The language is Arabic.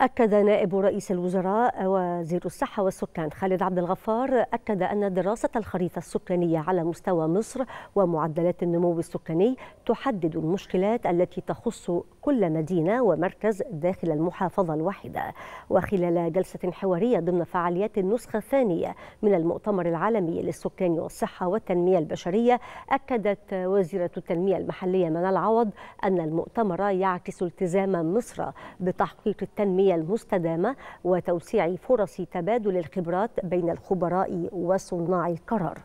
أكد نائب رئيس الوزراء وزير الصحة والسكان خالد عبد الغفار أكد أن دراسة الخريطة السكانية على مستوى مصر ومعدلات النمو السكاني تحدد المشكلات التي تخص كل مدينة ومركز داخل المحافظة الواحدة وخلال جلسة حوارية ضمن فعاليات النسخة الثانية من المؤتمر العالمي للسكان والصحة والتنمية البشرية أكدت وزيرة التنمية المحلية منال عوض أن المؤتمر يعكس التزام مصر بتحقيق التنمية العملية المستدامة وتوسيع فرص تبادل الخبرات بين الخبراء وصناع القرار